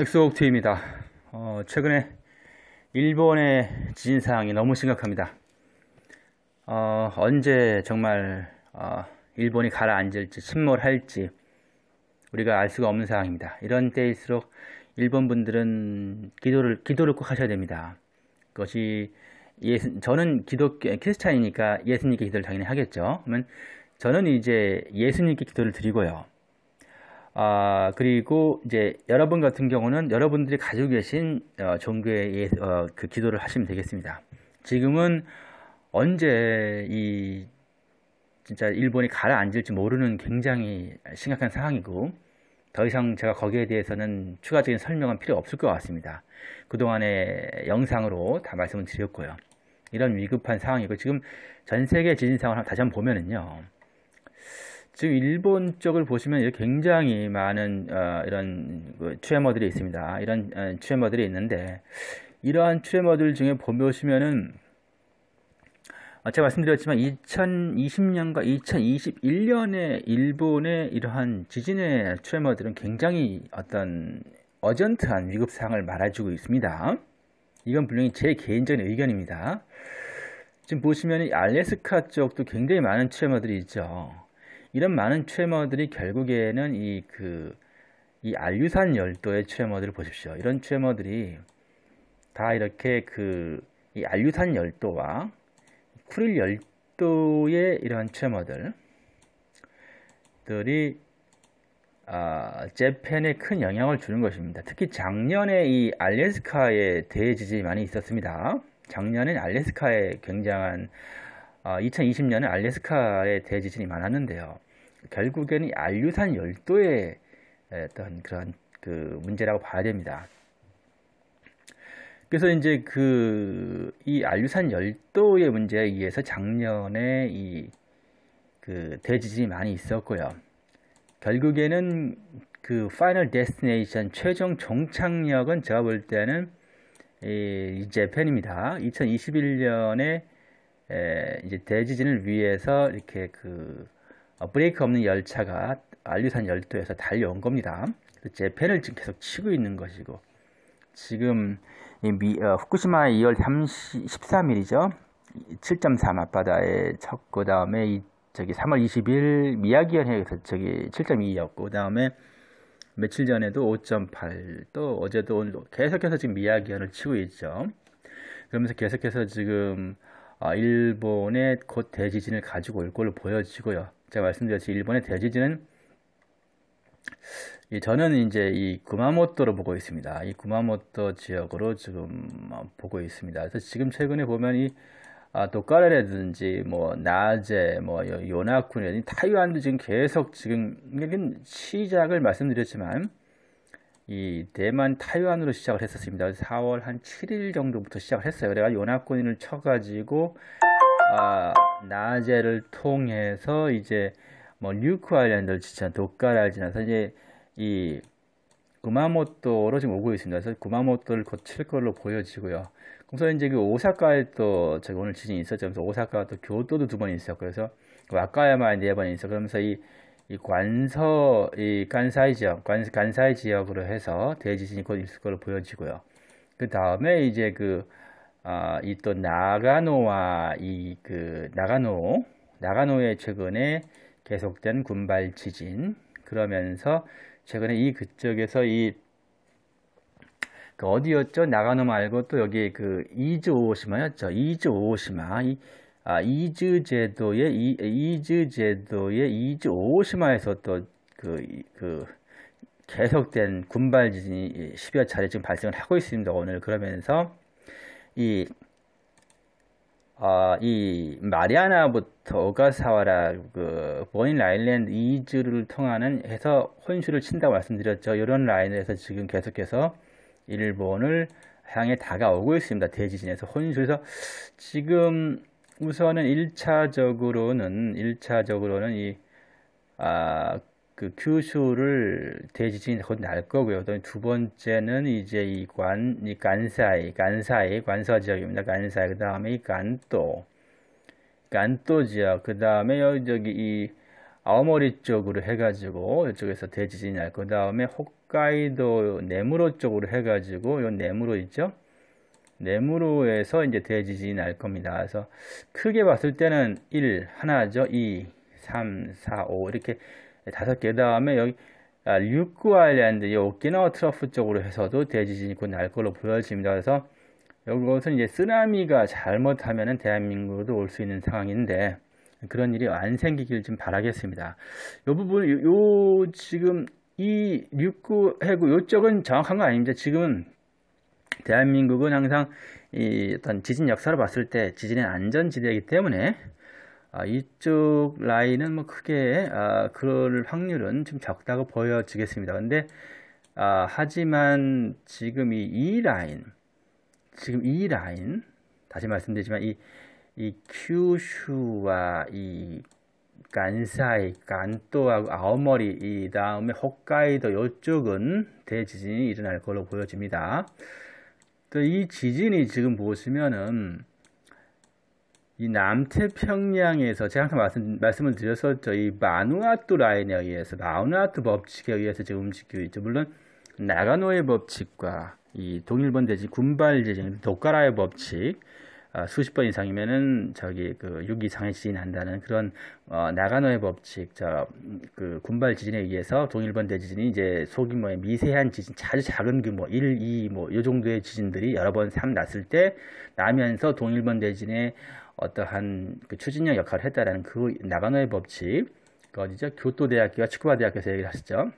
엑소옥트입니다. 어, 최근에 일본의 지진 사항이 너무 심각합니다. 어, 언제 정말 어, 일본이 가라앉을지 침몰할지 우리가 알 수가 없는 상황입니다. 이런 때일수록 일본 분들은 기도를 기도를 꼭 하셔야 됩니다. 그것이 예수, 저는 기독교 크리스찬이니까 예수님께 기도를 당연히 하겠죠. 그러면 저는 이제 예수님께 기도를 드리고요. 아, 그리고 이제 여러분 같은 경우는 여러분들이 가지고 계신 어, 종교의 어, 그 기도를 하시면 되겠습니다. 지금은 언제 이 진짜 일본이 가라앉을지 모르는 굉장히 심각한 상황이고 더 이상 제가 거기에 대해서는 추가적인 설명은 필요 없을 것 같습니다. 그동안의 영상으로 다 말씀을 드렸고요. 이런 위급한 상황이고 지금 전 세계 지진 상황을 다시 한번 보면은요. 지금 일본 쪽을 보시면 굉장히 많은 어, 이런 그 트레머들이 있습니다. 이런 어, 트레머들이 있는데 이러한 트레머들 중에 보시면은 어, 제가 말씀드렸지만 2020년과 2021년에 일본의 이러한 지진의 트레머들은 굉장히 어떤 어전트한 위급 상황을 말해주고 있습니다. 이건 분명히 제 개인적인 의견입니다. 지금 보시면 알래스카 쪽도 굉장히 많은 트레머들이 있죠. 이런 많은 트레머들이 결국에는 이 그, 이 알류산 열도의 트레머들을 보십시오. 이런 트레머들이 다 이렇게 그, 이 알류산 열도와 쿠릴 열도의 이러 트레머들, 들이 아, 재팬에 큰 영향을 주는 것입니다. 특히 작년에 이 알래스카에 대지진이 많이 있었습니다. 작년엔 알래스카에 굉장한 아, 2020년에 알래스카에 대지진이 많았는데요. 결국에는 알류산 열도의 어떤 그런 그 문제라고 봐야 됩니다. 그래서 이제 그 이 알류산 열도의 문제에 의해서 작년에 이 그 대지진이 많이 있었고요. 결국에는 그 파이널 데스티네이션 최종 종착역은 제가 볼 때는 이 재팬입니다. 2021년에 에, 이제 대지진을 위해서 이렇게 그 어, 브레이크 없는 열차가 알류산 열도에서 달려온 겁니다. 제 배를 지금 계속 치고 있는 것이고 지금 미, 어, 후쿠시마 2월 30, 13일이죠. 7.3 앞바다에 쳤고 다음에 이, 저기 3월 20일 미야기현해에서 저기 7.2였고 그다음에 며칠 전에도 5.8 또 어제도 오늘 계속해서 지금 미야기현을 치고 있죠. 그러면서 계속해서 지금 어, 일본의 곧 대지진을 가지고 올 걸로 보여지고요. 제가 말씀드렸듯이 일본의 대지진은 저는 이제 이 구마모토로 보고 있습니다. 이 구마모토 지역으로 지금 뭐 보고 있습니다. 그래서 지금 최근에 보면 이 아, 도카레라든지 뭐 나제 뭐요나쿤이라든 타이완도 지금 계속 지금 여기는 시작을 말씀드렸지만 이 대만 타이완으로 시작을 했었습니다. 4월 한 7일 정도부터 시작을 했어요. 그래가 요나쿤을 쳐가지고 아, 어, 낮에를 통해서 이제 뭐뉴크 아일랜드를 지칭한 도카라를 지나서 이제 이 구마모토로 지금 오고 있습니다. 그래서 구마모토를 거칠 걸로 보여지고요. 그래서 이제 그 오사카에 또 제가 오늘 지진이 있었죠. 그래서 오사카 또 교토도 두 번 있었고 그래서 그 와카야마에 네 번 있었고 그러면서 이, 이 관서 이 간사이 지역 관, 간사이 지역으로 해서 대지진이 곧 있을 걸로 보여지고요. 그 다음에 이제 그 아, 이또 나가노와 이 그 나가노 나가노의 최근에 계속된 군발 지진 그러면서 최근에 이 그쪽에서 이그 어디였죠? 나가노 말고 또 여기 그 이즈 오시마였죠 이즈 오시마이 아, 이즈 제도의 이, 이즈 제도의 이즈 오시마에서 또그그 그, 그 계속된 군발 지진이 10여 차례 지금 발생을 하고 있습니다. 오늘 그러면서 이, 아, 이 마리아나부터가 오 사와라 그 버인 라일랜드 이즈를 통하는 해서 혼슈를 친다고 말씀드렸죠. 이런 라인에서 지금 계속해서 일본을 향해 다가오고 있습니다. 대지진에서 혼수에서 지금 우선은 1차적으로는 1차적으로는 이 아, 그규수를 대지진이 곧날 거고요. 두 번째는 이제 이 관, 이 간사이, 간사이, 관서 지역입니다. 간사이, 그 다음에 이 간또, 간또 지역, 그 다음에 여기 저기 이 아오모리 쪽으로 해가지고 이쪽에서 대지진이 날 거. 그 다음에 홋카이도 네무로 쪽으로 해가지고 요 네무로 있죠? 네무로에서 이제 대지진이 날 겁니다. 그래서 크게 봤을 때는 1, 하나죠. 2, 3, 4, 5 이렇게 네, 다섯 개 다음에 여기 아, 류쿠 아일랜드 오키나와 트러프 쪽으로 해서도 대지진이 곧 날 걸로 보여집니다. 그래서 이것은 이제 쓰나미가 잘못하면 대한민국으로도 올 수 있는 상황인데 그런 일이 안 생기길 좀 바라겠습니다. 이 부분 요, 요 지금 이 류쿠 해구 요쪽은 정확한 거 아닙니다. 지금 대한민국은 항상 이 어떤 지진 역사를 봤을 때 지진의 안전지대이기 때문에 아, 이쪽 라인은 뭐 크게 아, 그럴 확률은 좀 적다고 보여지겠습니다. 근데 아, 하지만 지금 이, 이 라인, 지금 이 라인, 다시 말씀드리지만 이, 이 큐슈와 이 간사이, 간또하고 아오머리, 이 다음에 홋카이도 이쪽은 대지진이 일어날 걸로 보여집니다. 또 이 지진이 지금 보시면은 이 남태평양에서 제가 항상 말씀, 말씀을 드렸었죠. 이 마누아투 라인에 의해서 마누아투 법칙에 의해서 지금 움직이고 있죠. 물론 나가노의 법칙과 이 동일본 대지 군발 지진, 도카라의 법칙 어, 수십 번 이상이면은 저기 그6 이상의 지진이 난다는 그런 어, 나가노의 법칙 저 그 군발 지진에 의해서 동일본 대지진이 이제 소규모의 뭐 미세한 지진 아주 작은 규모 1, 2뭐요 정도의 지진들이 여러 번삼 났을 때 나면서 동일본 대진의 지 어떠한 그 추진력 역할을 했다라는 그 나가노의 법칙, 그 어디죠? 교토대학교와 축구바 대학교에서 얘기를 하시죠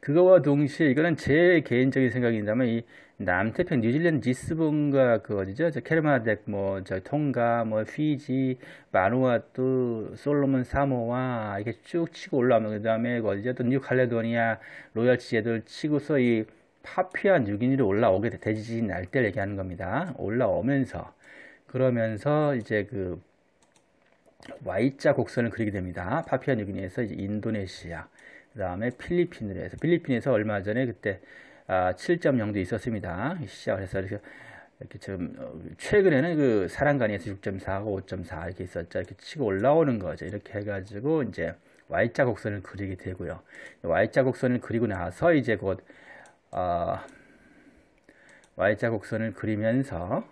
그거와 동시에 이거는 제 개인적인 생각이다면 이 남태평 뉴질랜드 리스본과 그 어디죠? 저 케르마덱 뭐 저 통가 뭐 피지 마누아투 솔로몬 사모와 이렇게 쭉 치고 올라오면 그다음에 그 어디죠? 또 뉴칼레도니아 로얄 치제들 치고서 이 파피아 뉴인니로 올라오게 되지진 날때 얘기하는 겁니다. 올라오면서 그러면서 이제 그 Y자 곡선을 그리게 됩니다. 파피아뉴기니에서 인도네시아, 그 다음에 필리핀으로 해서 필리핀에서 얼마 전에 그때 아, 7.0도 있었습니다. 시작을 해서 이렇게, 이렇게 지 어, 최근에는 그 사랑간에서 6.4하고 5.4 이렇게 있었죠. 이렇게 치고 올라오는 거죠. 이렇게 해가지고 이제 Y자 곡선을 그리게 되고요. Y자 곡선을 그리고 나서 이제 곧 어, Y자 곡선을 그리면서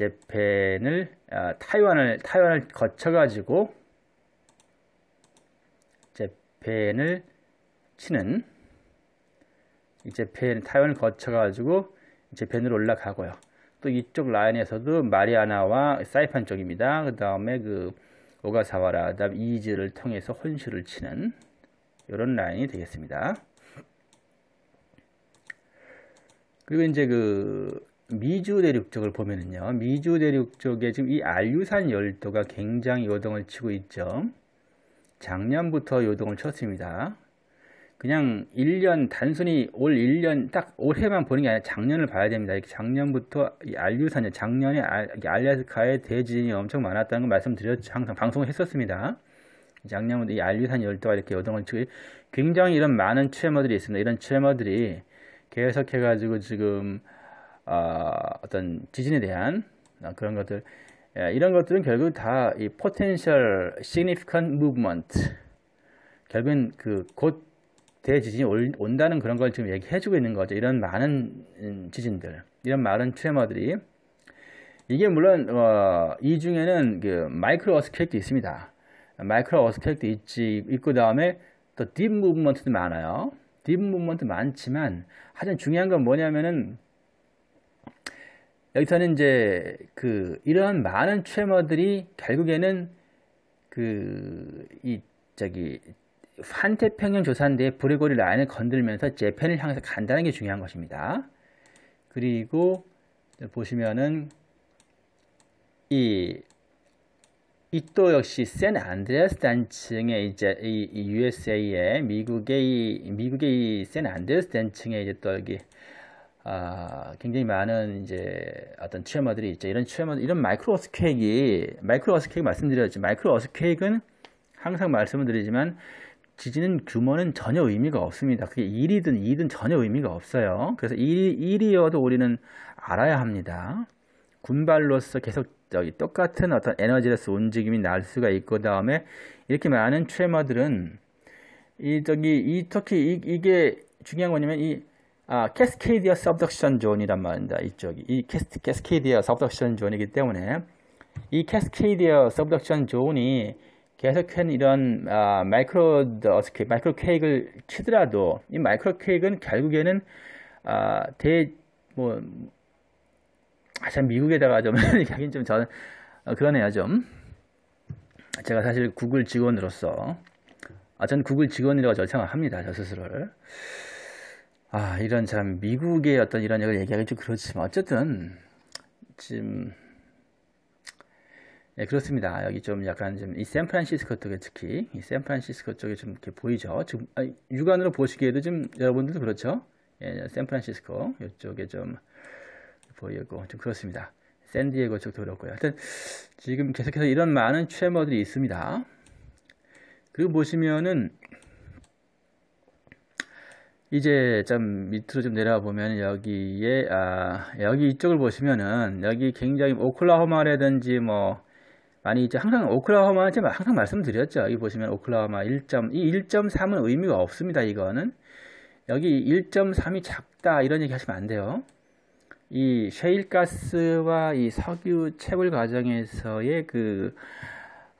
재팬을 아, 타이완을 타이완을 거쳐 가지고 재팬을 치는 이 재팬 타이완을 거쳐 가지고 이제 팬으로 올라가고요. 또 이쪽 라인에서도 마리아나와 사이판 쪽입니다. 그 다음에 그 오가사와라, 그다음 이즈를 통해서 혼슈를 치는 이런 라인이 되겠습니다. 그리고 이제 그 미주 대륙 쪽을 보면은요. 미주 대륙 쪽에 지금 이 알류산 열도가 굉장히 요동을 치고 있죠. 작년부터 요동을 쳤습니다. 그냥 1년 단순히 올 1년 딱 올해만 보는 게 아니라 작년을 봐야 됩니다. 이렇게 작년부터 이 알류산 작년에 알래스카에 대지진이 엄청 많았다는 걸 말씀드렸죠. 항상 방송을 했었습니다. 작년부터 이 알류산 열도가 이렇게 요동을 치고 굉장히 이런 많은 트레머들이 있습니다. 이런 트레머들이 계속해 가지고 지금 어, 떤 지진에 대한 그런 것들 예, 이런 것들은 결국 다 이 potential significant movement 결국은 그 곧 대지진이 온다는 그런 걸 지금 얘기해주고 있는 거죠. 이런 많은 음, 지진들, 이런 많은 트레머들이 이게 물론 어, 이 중에는 그 마이크로 어스케이크도 있습니다. 마이크로 어스케이크도 있지 있고 다음에 또딥 무브먼트도 많아요. 딥 무브먼트 많지만 하여튼 중요한 건 뭐냐면은 여기서는 이제 그 이러한 많은 트머들이 결국에는 그 이 저기 환태평양 조산대의 브레고리 라인을 건들면서 재팬을 향해서 간다는 게 중요한 것입니다. 그리고 보시면은 이이 또 역시 샌 안드레스 단층에 이제 이, 이 USA의 미국의 이 미국의 이샌 안드레스 단층에 이제 또 여기 아, 굉장히 많은 이제 어떤 트레머들이 있죠. 이런 트레머, 이런 마이크로 어스케이크, 마이크로 어스케이크 말씀드렸죠. 마이크로 어스케이크는 항상 말씀을 드리지만 지진은 규모는 전혀 의미가 없습니다. 그게 1이든 2든 전혀 의미가 없어요. 그래서 1, 1이어도 우리는 알아야 합니다. 군발로서 계속 저기 똑같은 어떤 에너지로서 움직임이 날 수가 있고 다음에 이렇게 많은 트레머들은 이 저기 이 특히 이, 이게 중요한 거냐면 이 아, 캐스케이디아 서브덕션 존이란 말입니다. 이쪽이 이 캐스, 캐스케이디아 서브덕션 존이기 때문에 이 캐스케이디아 서브덕션 존이 계속한 이런 아, 마이크로 어스케 마이크로 케이크를 치더라도 이 마이크로 케이크는 결국에는 아, 대 뭐 아참 미국에다가 좀 얘기하긴 좀 저는 어, 그러네요 좀 제가 사실 구글 직원으로서 아, 전 구글 직원이라고 저 생각합니다 저 스스로를 아, 이런 참 미국의 어떤 이런 얘기를 얘기하기 좀 그렇지만 어쨌든 지금 예, 그렇습니다. 여기 좀 약간 좀이 샌프란시스코 쪽에 특히 이 샌프란시스코 쪽에 좀 이렇게 보이죠. 지금 아, 육안으로 보시기에도 지금 여러분들도 그렇죠. 예, 샌프란시스코 이쪽에 좀 보이고 좀 그렇습니다. 샌디에고 쪽도 그렇고요. 하여튼 지금 계속해서 이런 많은 최머들이 있습니다. 그리고 보시면은 이제 좀 밑으로 좀 내려와 보면 여기에 아 여기 이쪽을 보시면은 여기 굉장히 오클라호마라든지 뭐 아니 이제 항상 오클라호마 제가 항상 말씀드렸죠. 여기 보시면 오클라호마 1점 이 1.3은 의미가 없습니다. 이거는 여기 1.3이 작다 이런 얘기 하시면 안 돼요. 이 셰일가스와 이 석유 채굴 과정에서의 그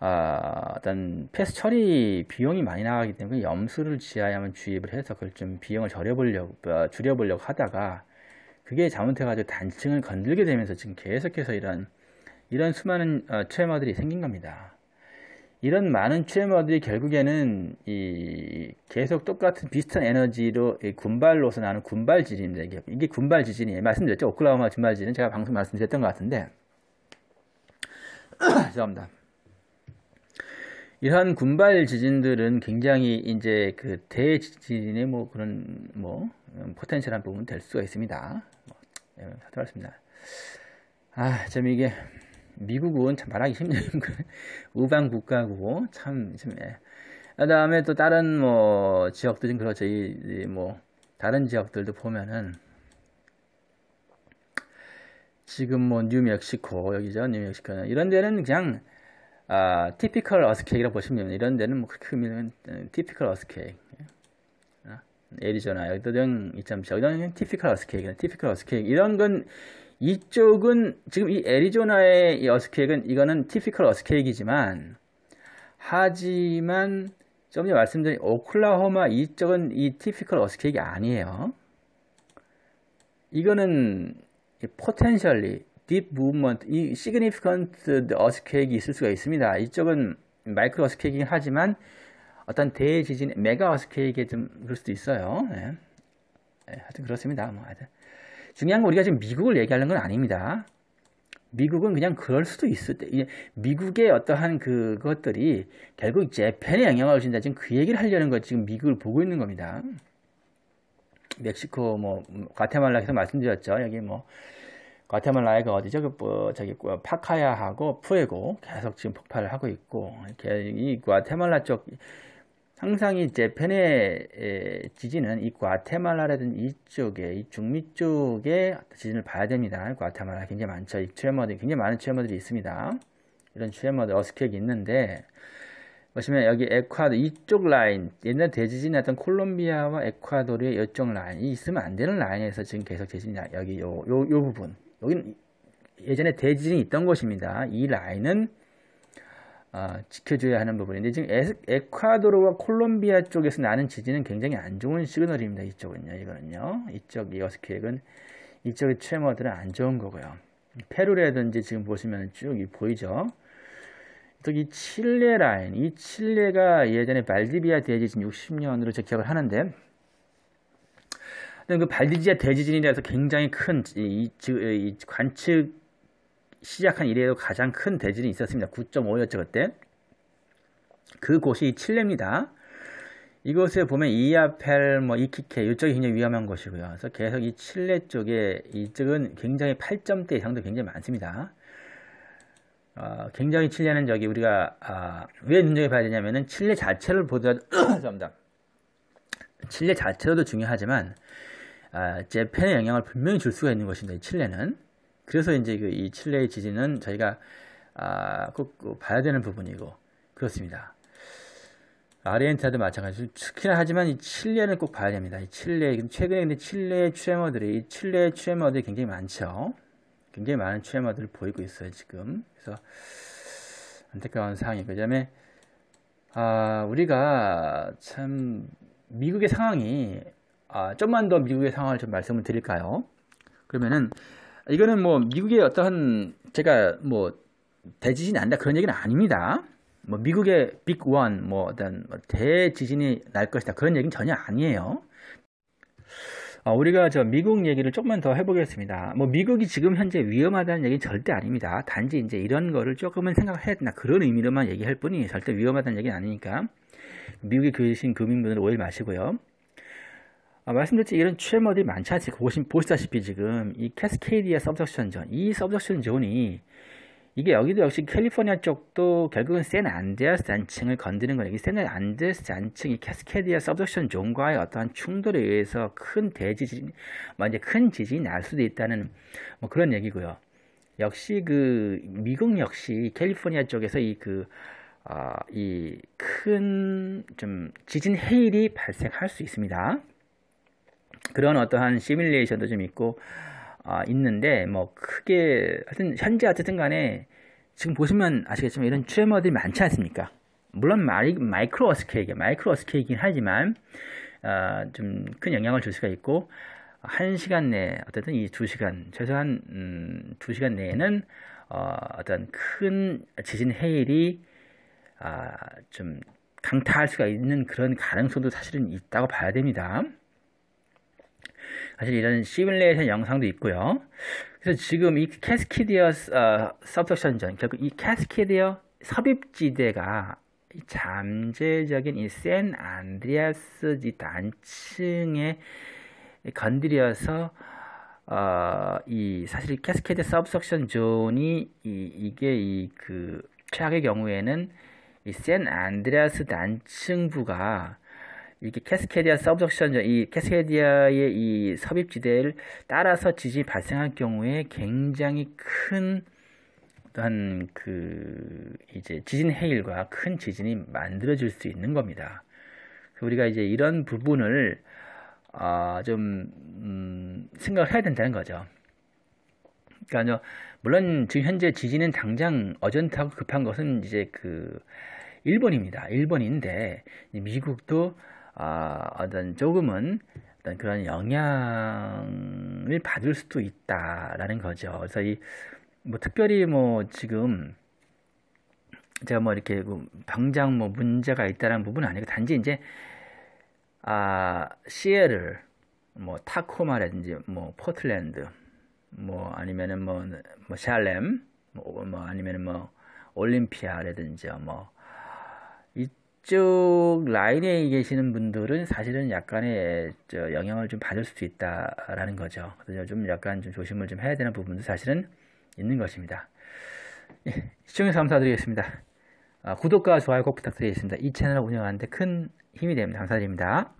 아, 일단 패스 처리 비용이 많이 나가기 때문에 염수를 지하야만 주입을 해서 그걸 좀 비용을 줄여보려고, 어, 줄여보려고 하다가 그게 잘못해가지고 단층을 건들게 되면서 지금 계속해서 이런 이런 수많은 어, 트레머들이 생긴 겁니다. 이런 많은 트레머들이 결국에는 이 계속 똑같은 비슷한 에너지로 군발로서 나는 군발 지진입니다. 이게, 이게 군발 지진이에요. 예, 말씀드렸죠? 오클라호마 군발 지진은 제가 방송 말씀드렸던 것 같은데 죄송합니다. 이러한 군발 지진들은 굉장히 이제 그 대지진의 뭐 그런 뭐 음, 포텐셜한 부분 될 수가 있습니다. 뭐, 예, 하도습니다 아, 참 이게 미국은 참 말하기 힘든 그 우방 국가고 참 좀. 예. 그다음에 아, 또 다른 뭐 지역들은 그렇죠. 이뭐 다른 지역들도 보면은 지금 뭐 뉴멕시코 여기죠. 뉴멕시코는 이런 데는 그냥 아, 티피컬 어스케이라고 보시면 됩니다. 이런 데는 뭐 그렇게 의미는 티피컬 어스케이. 에리조나 여기는 2.7 여기는 티피컬 어스케이크 티피컬 어스케이크 이런 건 이쪽은 지금 이에리조나의이 어스케이크는 이거는 티피컬 어스케이크이지만 하지만 좀 전에 말씀드린 오클라호마 이쪽은 이 티피컬 어스케이크 아니에요 이거는 포텐셜리 딥 e e p m o v e m 이 s i g n i f 어스케이크 있을 수가 있습니다. 이쪽은 마이크로 어스케이크긴 하지만 어떤 대지진, 메가 어스케이크에 좀 그럴 수도 있어요. 네. 네, 하여튼 그렇습니다. 뭐 하여튼. 중요한 건 우리가 지금 미국을 얘기하는 건 아닙니다. 미국은 그냥 그럴 수도 있을 때, 미국의 어떠한 그것들이 결국 재팬에 영향을 주신다 지금 그 얘기를 하려는 것 지금 미국을 보고 있는 겁니다. 멕시코, 뭐, 과테말라에서 말씀드렸죠. 여기 뭐, 과테말라의그 어디죠? 그 뭐, 저기 뭐, 파카야하고 푸에고 계속 지금 폭발을 하고 있고 이 과테말라 쪽 항상 이제 펜의 지진은 이 과테말라라든 이쪽에 이 중미 쪽에 지진을 봐야 됩니다. 과테말라 굉장히 많죠. 이 트레머들 굉장히 많은 트레머들이 있습니다. 이런 트레머들 어스퀘이 있는데 보시면 여기 에콰도 이쪽 라인 옛날 대지진이 났던 콜롬비아와 에콰도르의 이쪽 라인이 있으면 안 되는 라인에서 지금 계속 대지진 나, 여기 요, 요, 요 부분 여기는 예전에 대지진이 있던 곳입니다. 이 라인은 어, 지켜줘야 하는 부분인데 지금 에, 콰도르와 콜롬비아 쪽에서 나는 지진은 굉장히 안 좋은 시그널입니다. 이쪽은요. 이거는요. 이쪽 이어스케이크 이쪽의 트레머들은 안 좋은 거고요. 페루라든지 지금 보시면 쭉 보이죠. 특히 칠레 라인, 이 칠레가 예전에 발디비아 대지진 60년으로 제 기억을 하는데 그발디비아대지진에대해서 굉장히 큰 이, 이, 이 관측 시작한 이래에도 가장 큰 대지진이 있었습니다. 9.5였죠 그때. 그곳이 칠레입니다. 이곳에 보면 이아펠, 뭐 이키케 이쪽이 굉장히 위험한 곳이고요. 그래서 계속 이 칠레 쪽에 이쪽은 굉장히 8점대 이상도 굉장히 많습니다. 어, 굉장히 칠레는 저기 우리가 아, 왜 눈여겨 봐야 되냐면은 칠레 자체를 보자 죄송다 칠레 자체도 중요하지만 아, 재팬의 영향을 분명히 줄 수가 있는 것인데 칠레는 그래서 이제 그이 칠레의 지진은 저희가 아, 꼭, 꼭 봐야 되는 부분이고 그렇습니다. 아르헨티나도 마찬가지로 특히나 하지만 이 칠레는 꼭 봐야 됩니다. 이 칠레 최근에 칠레 의트레머들이 칠레 트레머들이 굉장히 많죠. 굉장히 많은 취하마들을 보이고 있어요 지금 그래서 안타까운 상황이그 다음에 아, 우리가 참 미국의 상황이 아, 좀만 더 미국의 상황을 좀 말씀을 드릴까요 그러면은 이거는 뭐 미국의 어떠한 제가 뭐 대지진이 난다 그런 얘기는 아닙니다 뭐 미국의 빅원 뭐 어떤 대지진이 날 것이다 그런 얘기는 전혀 아니에요 어, 우리가 저 미국 얘기를 조금만 더 해보겠습니다. 뭐 미국이 지금 현재 위험하다는 얘기는 절대 아닙니다. 단지 이제 이런 거를 조금은 생각해야 된다 그런 의미로만 얘기할 뿐이 절대 위험하다는 얘기는 아니니까 미국에 계신 금융분들 오해 마시고요. 아, 말씀드렸지 이런 취해머들이 많지 않지 보시, 보시다시피 지금 이 캐스케이디아 서브적션 존, 이서브적션 존이 이게 여기도 역시 캘리포니아 쪽도 결국은 샌 안드레아스 잔층을 건드는 거예요. 샌 안드레아스 잔층이 캐스케디아 서브덕션 존과의 어떠한 충돌에 의해서 큰 대지진, 뭐 이제 큰 지진이 날 수도 있다는 뭐 그런 얘기고요. 역시 그 미국 역시 캘리포니아 쪽에서 이그 어, 이큰 좀 지진 해일이 발생할 수 있습니다. 그런 어떠한 시뮬레이션도 좀 있고 아, 있는데 뭐 크게 하여튼 현재 어쨌든 간에 지금 보시면 아시겠지만 이런 트레머들이 많지 않습니까? 물론 마이, 마이크로 어스케이크 마이크로 어스케이긴 하지만 어, 좀큰 영향을 줄 수가 있고 한시간내 어쨌든 이 두시간 최소한 음, 두시간 내에는 어, 어떤 큰 지진 해일이 아, 좀 강타할 수가 있는 그런 가능성도 사실은 있다고 봐야 됩니다. 사실 이런 시뮬레이션 영상도 있고요. 그래서 지금 이 캐스키디어 어, 서브섹션전 결국 이 캐스키디어 섭입지대가 이 잠재적인 이센 안드레아스 이 단층에 건드려서 어, 이 사실 캐스케드 서브석션 존이 이, 이게이그 최악의 경우에는 이센 안드레아스 단층부가 이게 렇 캐스케디아 서브덕션, 이 캐스케디아의 이 섭입지대를 따라서 지진이 발생할 경우에 굉장히 큰 어떤 그 이제 지진 해일과 큰 지진이 만들어질 수 있는 겁니다. 우리가 이제 이런 부분을 아, 좀, 음, 생각을 해야 된다는 거죠. 그러니까, 물론 지금 현재 지진은 당장 어전타고 급한 것은 이제 그, 일본입니다. 일본인데, 미국도 아, 어떤 조금은 어떤 그런 영향을 받을 수도 있다라는 거죠. 그래서 이 뭐 특별히 뭐 지금 제가 뭐 이렇게 당장 뭐, 뭐 문제가 있다라는 부분은 아니고 단지 이제 아 시애를 뭐 타코마라든지 뭐 포틀랜드 뭐 아니면은 뭐, 뭐 샬렘 뭐, 뭐 아니면은 뭐 올림피아라든지 뭐 이쪽 라인에 계시는 분들은 사실은 약간의 저 영향을 좀 받을 수도 있다라는 거죠. 그래서 좀 약간 좀 조심을 좀 해야 되는 부분도 사실은 있는 것입니다. 예, 시청해서 감사드리겠습니다. 아, 구독과 좋아요 꼭 부탁드리겠습니다. 이 채널 운영하는데 큰 힘이 됩니다. 감사드립니다.